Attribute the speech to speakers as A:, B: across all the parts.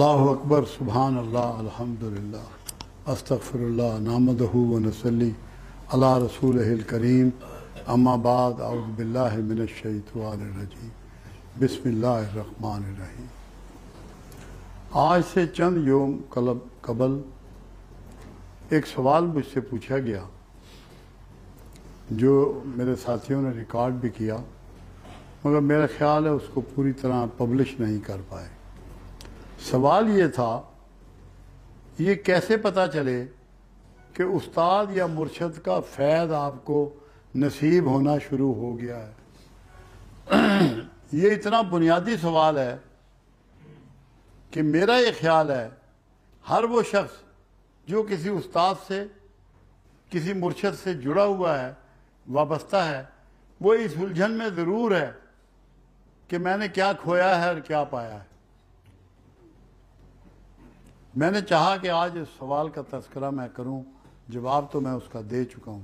A: अल्लाह अकबर सुबहान अल्लाह अलहमदिल्ला अस्तफ़रल्ला नामदहू नसली अला रसूल करीम अम्माबाद आउबिल्लाशतवाजी बसमान रही आज से चंद योम कलब कबल एक सवाल मुझसे पूछा गया जो मेरे साथियों ने रिकॉर्ड भी किया मगर मेरा ख्याल है उसको पूरी तरह पब्लिश नहीं कर पाए सवाल ये था ये कैसे पता चले कि उस्ताद या मुर्शद का फैज़ आपको नसीब होना शुरू हो गया है ये इतना बुनियादी सवाल है कि मेरा ये ख्याल है हर वो शख्स जो किसी उस्ताद से किसी मुर्शद से जुड़ा हुआ है वाबस्ता है वो इस उलझन में ज़रूर है कि मैंने क्या खोया है और क्या पाया है मैंने चाहा कि आज इस सवाल का तस्करा मैं करूं जवाब तो मैं उसका दे चुका हूं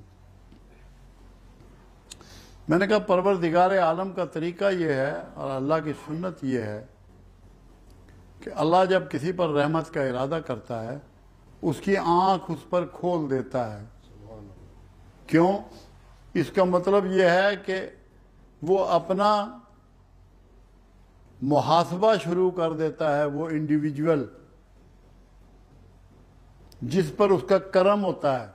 A: मैंने कहा परवर दिगार आलम का तरीका यह है और अल्लाह की सुन्नत यह है कि अल्लाह जब किसी पर रहमत का इरादा करता है उसकी आंख उस पर खोल देता है क्यों इसका मतलब यह है कि वो अपना मुहासबा शुरू कर देता है वो इंडिविजुअल जिस पर उसका कर्म होता है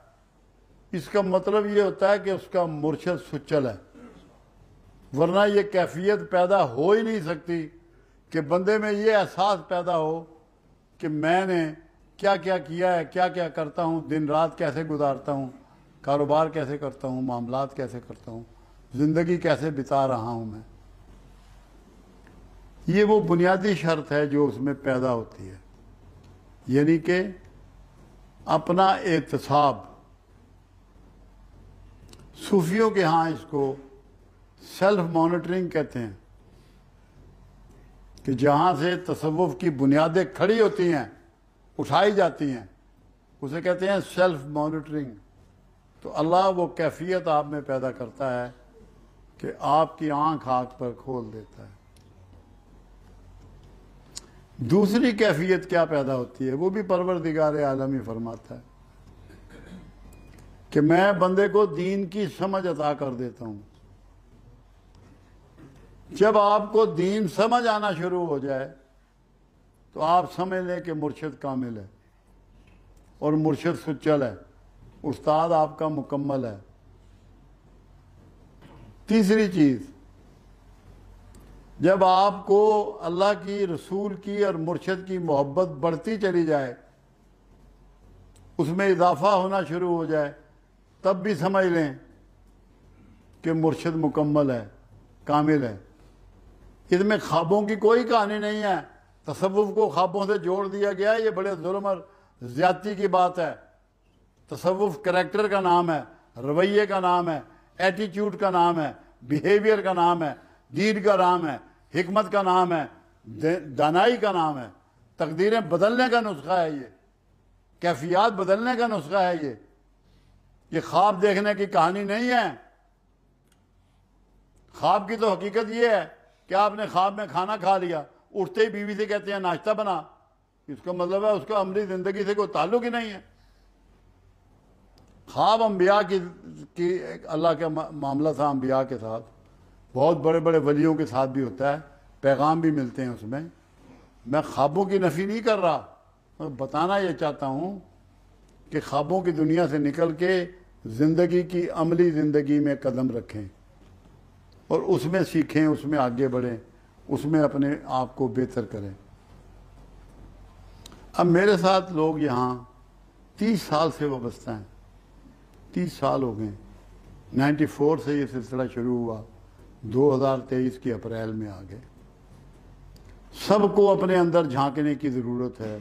A: इसका मतलब ये होता है कि उसका मुर्शद सुचल है वरना ये कैफियत पैदा हो ही नहीं सकती कि बंदे में ये एहसास पैदा हो कि मैंने क्या क्या किया है क्या क्या करता हूँ दिन रात कैसे गुजारता हूँ कारोबार कैसे करता हूँ मामला कैसे करता हूँ ज़िंदगी कैसे बिता रहा हूँ मैं ये वो बुनियादी शर्त है जो उसमें पैदा होती है यानी कि अपना एहतसाब सूफियों के यहाँ इसको सेल्फ मॉनिटरिंग कहते हैं कि जहाँ से तसव्वुफ की बुनियादें खड़ी होती हैं उठाई जाती हैं उसे कहते हैं सेल्फ मॉनिटरिंग तो अल्लाह वो कैफियत आप में पैदा करता है कि आपकी आंख आग पर खोल देता है दूसरी कैफियत क्या पैदा होती है वो भी दिगार आलम ही फरमाता है कि मैं बंदे को दीन की समझ अता कर देता हूं जब आपको दीन समझ आना शुरू हो जाए तो आप समझ लें कि मुर्शद कामिल है और मुर्शद सुचल है उस्ताद आपका मुकम्मल है तीसरी चीज़ जब आपको अल्लाह की रसूल की और मुर्शद की मोहब्बत बढ़ती चली जाए उसमें इजाफा होना शुरू हो जाए तब भी समझ लें कि मुर्शद मुकम्मल है कामिल है इसमें ख्वाबों की कोई कहानी नहीं है तसवुफ़ को ख्वाबों से जोड़ दिया गया ये बड़े जुल्म और ज़्यादती की बात है तसवुफ़ करेक्टर का नाम है रवैये का नाम है एटीट्यूड का नाम है बिहेवियर का नाम है दीन का नाम है हमत का नाम है दानाई का नाम है तकदीरें बदलने का नुस्खा है ये कैफियात बदलने का नुस्खा है ये ये ख्वाब देखने की कहानी नहीं है ख्वाब की तो हकीकत ये है कि आपने ख्वाब में खाना खा लिया उठते ही बीवी से कहते हैं नाश्ता बना इसका मतलब है उसका अमली ज़िंदगी से कोई ताल्लुक ही नहीं है ख्वाब अम्बिया की, की अल्लाह का मामला था अम्बिया के साथ बहुत बड़े बड़े वलियों के साथ भी होता है पैगाम भी मिलते हैं उसमें मैं ख्वाबों की नफ़ी नहीं कर रहा मैं बताना ये चाहता हूँ कि ख्वाबों की दुनिया से निकल के ज़िंदगी की अमली ज़िंदगी में कदम रखें और उसमें सीखें उसमें आगे बढ़ें उसमें अपने आप को बेहतर करें अब मेरे साथ लोग यहाँ तीस साल से वाबस्ता हैं तीस साल हो गए फोर से ये सिलसिला शुरू हुआ 2023 के अप्रैल में आ गए सबको अपने अंदर झांकने की ज़रूरत है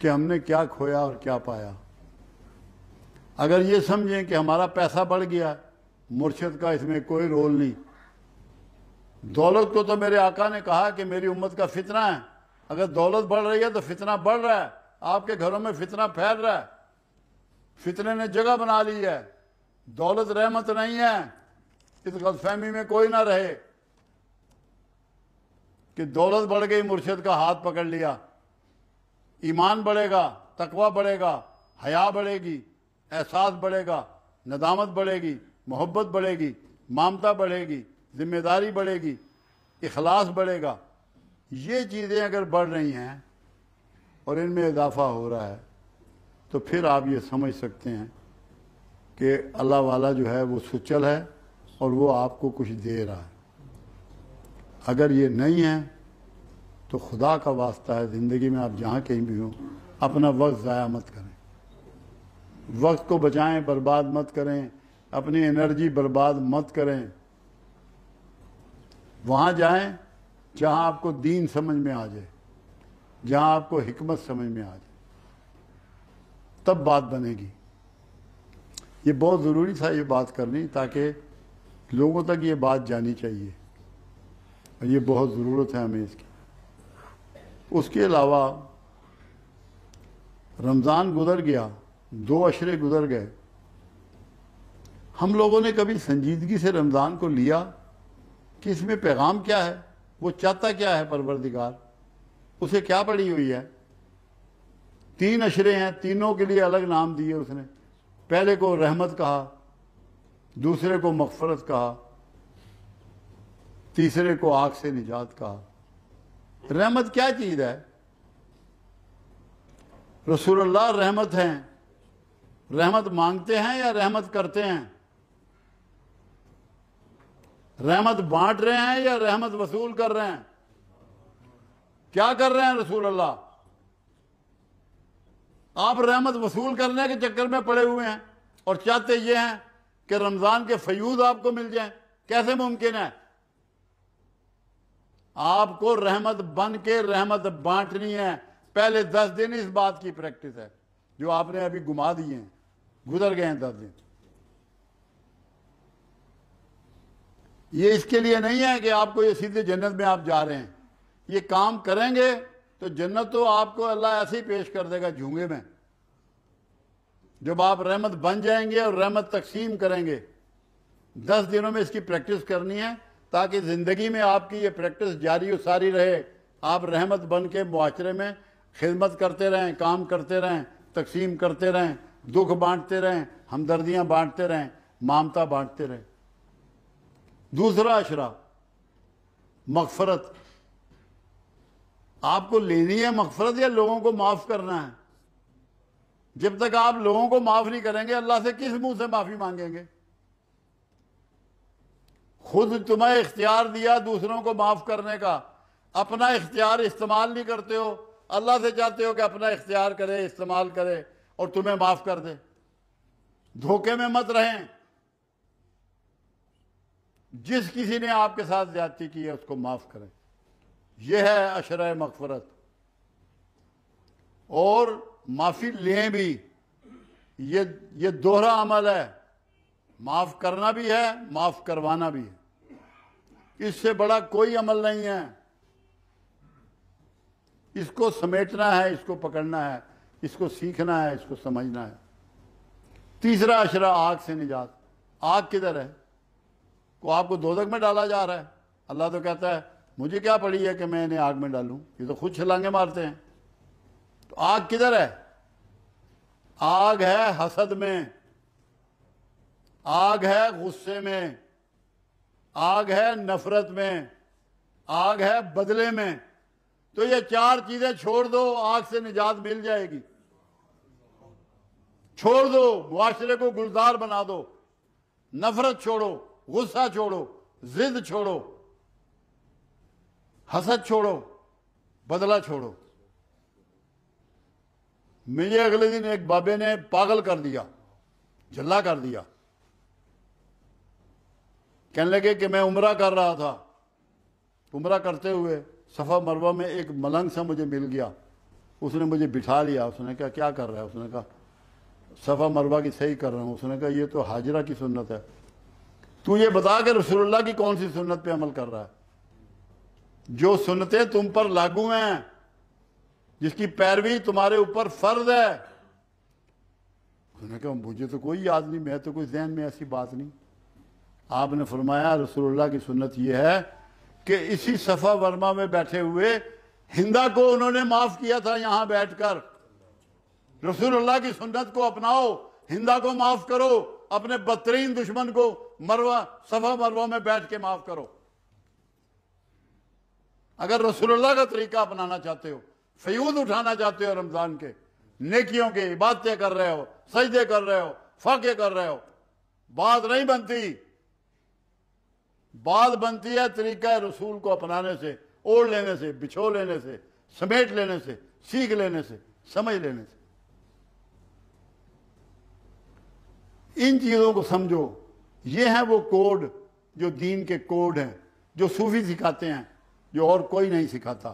A: कि हमने क्या खोया और क्या पाया अगर ये समझें कि हमारा पैसा बढ़ गया मुर्शद का इसमें कोई रोल नहीं दौलत को तो मेरे आका ने कहा कि मेरी उम्मत का फितना है अगर दौलत बढ़ रही है तो फितना बढ़ रहा है आपके घरों में फितना फैल रहा है फितने ने जगह बना ली है दौलत रहमत नहीं है इस गलतफहमी में कोई ना रहे कि दौलत बढ़ गई मुर्शद का हाथ पकड़ लिया ईमान बढ़ेगा तकवा बढ़ेगा हया बढ़ेगी एहसास बढ़ेगा नदामत बढ़ेगी मोहब्बत बढ़ेगी मामता बढ़ेगी जिम्मेदारी बढ़ेगी इखलास बढ़ेगा ये चीज़ें अगर बढ़ रही हैं और इनमें इजाफा हो रहा है तो फिर आप ये समझ सकते हैं कि अल्लाह वाला जो है वो सुचल है और वो आपको कुछ दे रहा है अगर ये नहीं है तो खुदा का वास्ता है ज़िंदगी में आप जहां कहीं भी हो अपना वक्त ज़ाया मत करें वक्त को बचाएं बर्बाद मत करें अपनी एनर्जी बर्बाद मत करें वहां जाएं जहां आपको दीन समझ में आ जाए जहां आपको हिकमत समझ में आ जाए तब बात बनेगी ये बहुत ज़रूरी था ये बात करनी ताकि लोगों तक ये बात जानी चाहिए और ये बहुत ज़रूरत है हमें इसकी उसके अलावा रमज़ान गुजर गया दो अशरे गुजर गए हम लोगों ने कभी संजीदगी से रमज़ान को लिया कि इसमें पैगाम क्या है वो चाहता क्या है परवरदिगार उसे क्या पड़ी हुई है तीन अशरे हैं तीनों के लिए अलग नाम दिए उसने पहले को रहमत कहा दूसरे को मफफरत कहा तीसरे को आग से निजात कहा रहमत क्या चीज़ है रसूलुल्लाह रहमत हैं रहमत मांगते हैं या रहमत करते हैं रहमत बांट रहे हैं या रहमत वसूल कर रहे हैं क्या कर रहे हैं रसूल अल्लाह आप रहमत वसूल करने के चक्कर में पड़े हुए हैं और चाहते ये हैं कि रमजान के फयूज आपको मिल जाए कैसे मुमकिन है आपको रहमत बन के रहमत बांटनी है पहले दस दिन इस बात की प्रैक्टिस है जो आपने अभी घुमा दिए हैं गुजर गए हैं दस दिन ये इसके लिए नहीं है कि आपको ये सीधे जन्नत में आप जा रहे हैं ये काम करेंगे तो जन्नत तो आपको अल्लाह ऐसे ही पेश कर देगा झूंगे में जब आप रहमत बन जाएंगे और रहमत तकसीम करेंगे दस दिनों में इसकी प्रैक्टिस करनी है ताकि ज़िंदगी में आपकी ये प्रैक्टिस जारी सारी रहे आप रहमत बन के मुआरे में खिदमत करते रहें काम करते रहें तकसीम करते रहें दुख बांटते रहें हमदर्दियाँ बांटते रहें मामता बांटते रहें दूसरा अशरा मगफरत आपको लेनी है मकफरत या लोगों को माफ़ करना है जब तक आप लोगों को माफ नहीं करेंगे अल्लाह से किस मुंह से माफी मांगेंगे खुद तुम्हें इख्तियार दिया दूसरों को माफ करने का अपना इख्तियार इस्तेमाल नहीं करते हो अल्लाह से चाहते हो कि अपना इख्तियार करे इस्तेमाल करे और तुम्हें माफ कर दे धोखे में मत रहे जिस किसी ने आपके साथ ज्यादती की है उसको माफ करें यह है अशर मकफरत और माफ़ी लें भी ये ये दोहरा अमल है माफ़ करना भी है माफ़ करवाना भी है इससे बड़ा कोई अमल नहीं है इसको समेटना है इसको पकड़ना है इसको सीखना है इसको समझना है तीसरा अशरा आग से निजात आग किधर है को आपको दक में डाला जा रहा है अल्लाह तो कहता है मुझे क्या पड़ी है कि मैं इन्हें आग में डालूं ये तो खुद छलांगे मारते हैं तो आग किधर है आग है हसद में आग है गुस्से में आग है नफरत में आग है बदले में तो ये चार चीजें छोड़ दो आग से निजात मिल जाएगी छोड़ दो मुआरे को गुलजार बना दो नफरत छोड़ो गुस्सा छोड़ो जिद छोड़ो हसद छोड़ो बदला छोड़ो मुझे अगले दिन एक बाबे ने पागल कर दिया झल्ला कर दिया कहने लगे कि मैं उम्र कर रहा था उमरा करते हुए सफ़ा मरवा में एक मलंग सा मुझे मिल गया उसने मुझे बिठा लिया उसने कहा क्या कर रहा है उसने कहा सफ़ा मरवा की सही कर रहा हूँ उसने कहा ये तो हाजिरा की सुन्नत है तू ये बता कि रसोल्ला की कौन सी सुन्नत पे अमल कर रहा है जो सुनते तुम पर लागू हैं जिसकी पैरवी तुम्हारे ऊपर फर्ज है उसने कहा मुझे तो कोई याद नहीं मैं तो कोई जहन में ऐसी बात नहीं आपने फरमाया रसूलुल्लाह की सुन्नत यह है कि इसी सफ़ा वर्मा में बैठे हुए हिंदा को उन्होंने माफ़ किया था यहां बैठकर रसूलुल्लाह की सुन्नत को अपनाओ हिंदा को माफ़ करो अपने बदतरीन दुश्मन को मरवा सफ़ा मरवा में बैठ के माफ़ करो अगर रसूलुल्लाह का तरीका अपनाना चाहते हो फयूद उठाना चाहते हो रमजान के नेकियों के इबादतें कर रहे हो सजदे कर रहे हो फाके कर रहे हो बात नहीं बनती बात बनती है तरीका रसूल को अपनाने से ओढ़ लेने से बिछो लेने से समेट लेने से सीख लेने से समझ लेने से इन चीजों को समझो ये है वो कोड जो दीन के कोड हैं जो सूफी सिखाते हैं जो और कोई नहीं सिखाता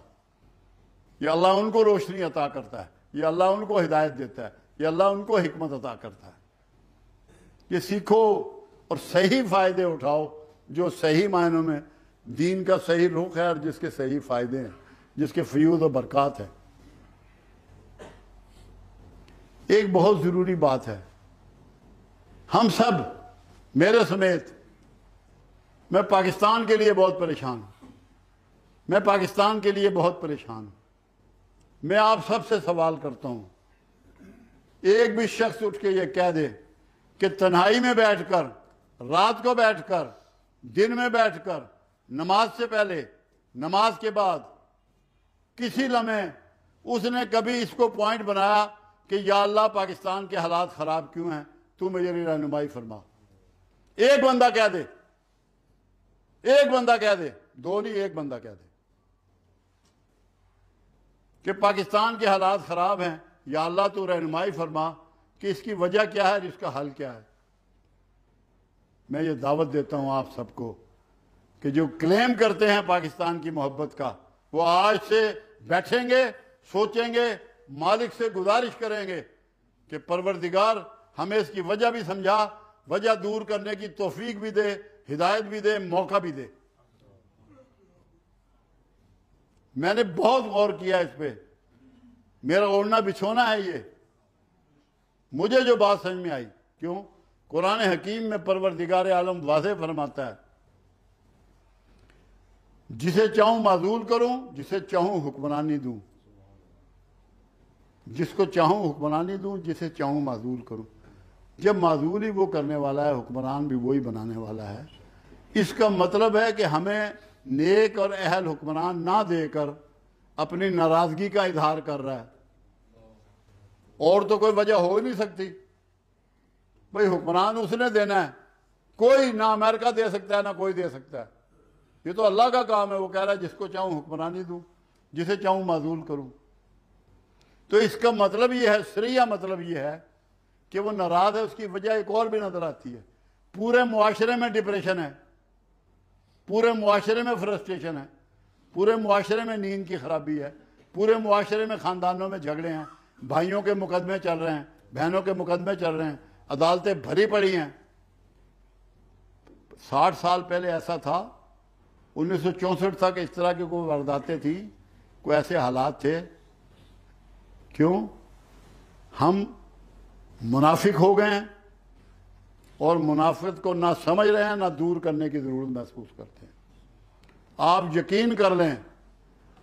A: ये अल्लाह उनको रोशनी अता करता है ये अल्लाह उनको हिदायत देता है ये अल्लाह उनको हमत अता करता है ये सीखो और सही फ़ायदे उठाओ जो सही मायनों में दीन का सही रुख है और जिसके सही फ़ायदे हैं जिसके फ्यूज और बरक़ात है एक बहुत ज़रूरी बात है हम सब मेरे समेत मैं पाकिस्तान के लिए बहुत परेशान हूं मैं पाकिस्तान के लिए बहुत परेशान हूँ मैं आप सबसे सवाल करता हूं एक भी शख्स उठ के ये कह दे कि तन्हाई में बैठकर रात को बैठकर दिन में बैठकर नमाज से पहले नमाज के बाद किसी लम्हे उसने कभी इसको पॉइंट बनाया कि या अल्लाह पाकिस्तान के हालात ख़राब क्यों हैं तू मेरी रहनुमाई फरमा एक बंदा कह दे एक बंदा कह दे दो नहीं एक बंदा कह दे कि पाकिस्तान के हालात ख़राब हैं या अल्लाह तो रहनुमाई फरमा कि इसकी वजह क्या है और इसका हल क्या है मैं ये दावत देता हूं आप सबको कि जो क्लेम करते हैं पाकिस्तान की मोहब्बत का वो आज से बैठेंगे सोचेंगे मालिक से गुजारिश करेंगे कि परवरदिगार हमें इसकी वजह भी समझा वजह दूर करने की तोफीक भी दे हिदायत भी दे मौका भी दे मैंने बहुत गौर किया इस पर मेरा ओढ़ना बिछोना है ये मुझे जो बात समझ में आई क्यों कुरान हकीम में दिगार आलम वाज फरमाता है जिसे चाहूं माजूल करूं जिसे चाहूं हुक्मरानी दूं जिसको चाहूं हुक्मरानी दूं जिसे चाहूं माजूल करूं जब माजूल ही वो करने वाला है हुक्मरान भी वही बनाने वाला है इसका मतलब है कि हमें नेक और अहल हुक्मरान ना देकर अपनी नाराजगी का इजहार कर रहा है और तो कोई वजह हो ही नहीं सकती भाई हुक्मरान उसने देना है कोई ना अमेरिका दे सकता है ना कोई दे सकता है ये तो अल्लाह का काम है वो कह रहा है जिसको चाहूं हुक्मरानी दूं जिसे चाहूं माजूल करूं तो इसका मतलब ये है श्रेया मतलब ये है कि वो नाराज़ है उसकी वजह एक और भी नज़र आती है पूरे मुआशरे में डिप्रेशन है पूरे माशरे में फ्रस्ट्रेशन है पूरे माशरे में नींद की खराबी है पूरे माशरे में ख़ानदानों में झगड़े हैं भाइयों के मुकदमे चल रहे हैं बहनों के मुकदमे चल रहे हैं अदालतें भरी पड़ी हैं साठ साल पहले ऐसा था उन्नीस तक इस तरह की कोई वारदातें थी कोई ऐसे हालात थे क्यों हम मुनाफिक हो गए हैं और मुनाफत को ना समझ रहे हैं ना दूर करने की ज़रूरत महसूस करते हैं आप यकीन कर लें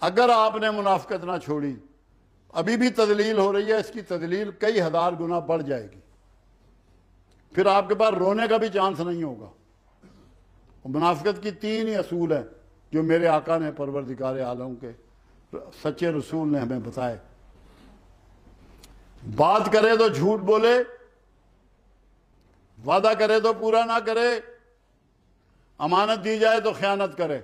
A: अगर आपने मुनाफ्त ना छोड़ी अभी भी तदलील हो रही है इसकी तदलील कई हज़ार गुना बढ़ जाएगी फिर आपके पास रोने का भी चांस नहीं होगा मुनाफत की तीन ही असूल हैं जो मेरे आका ने परवरदिकार आलम के सच्चे रसूल ने हमें बताए बात करे तो झूठ बोले वादा करे तो पूरा ना करे अमानत दी जाए तो ख्यानत करे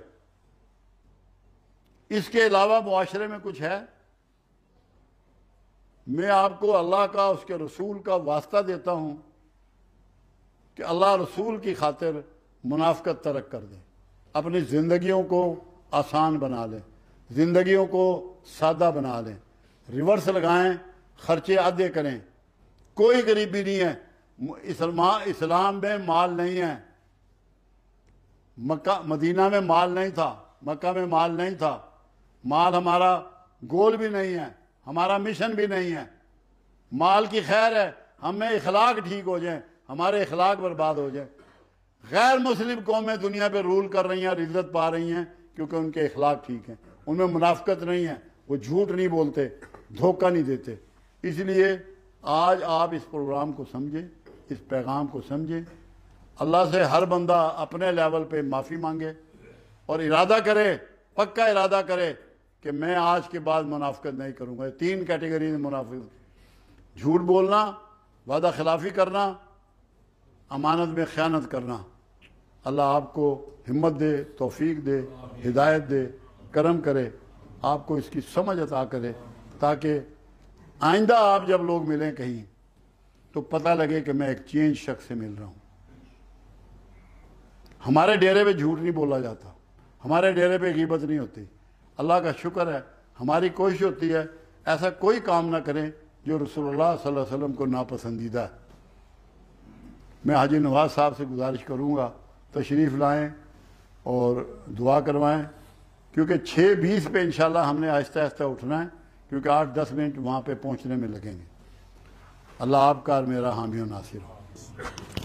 A: इसके अलावा मुआरे में कुछ है मैं आपको अल्लाह का उसके रसूल का वास्ता देता हूं कि अल्लाह रसूल की खातिर मुनाफ्त तरक कर दे अपनी ज़िंदगियों को आसान बना लें ज़िंदगियों को सादा बना लें रिवर्स लगाएं खर्चे आधे करें कोई गरीबी नहीं है इस्लाम में माल नहीं है मक्का मदीना में माल नहीं था मक्का में माल नहीं था माल हमारा गोल भी नहीं है हमारा मिशन भी नहीं है माल की खैर है हमें इखलाक ठीक हो जाए हमारे इखलाक बर्बाद हो जाए गैर मुस्लिम कौमें दुनिया पे रूल कर रही हैं और इज्जत पा रही हैं क्योंकि उनके इखलाक ठीक हैं उनमें मुनाफ्त नहीं है वो झूठ नहीं बोलते धोखा नहीं देते इसलिए आज आप इस प्रोग्राम को समझें इस पैगाम को समझें अल्लाह से हर बंदा अपने लेवल पे माफ़ी मांगे और इरादा करे पक्का इरादा करे कि मैं आज के बाद मुनाफत नहीं करूँगा तीन कैटेगरी में मुनाफिक झूठ बोलना वादा खिलाफी करना अमानत में ख़यानत करना अल्लाह आपको हिम्मत दे तोफ़ी दे हिदायत दे करम करे आपको इसकी समझ अता करे ताकि आइंदा आप जब लोग मिलें कहीं तो पता लगे कि मैं एक चेंज शख्स से मिल रहा हूँ हमारे डेरे पे झूठ नहीं बोला जाता हमारे डेरे पे गिबत नहीं होती अल्लाह का शुक्र है हमारी कोशिश होती है ऐसा कोई काम ना करें जो रसोल्ला वसम को नापसंदीदा है मैं हाजी नवाज साहब से गुजारिश करूँगा तशरीफ़ लाएँ और दुआ करवाएँ क्योंकि छः बीस पे इंशाल्लाह हमने आहिस्ता आहिस्ता उठना है क्योंकि आठ दस मिनट वहाँ पे पहुँचने में लगेंगे अल्लाह आपका और मेरा हामी नासिर हो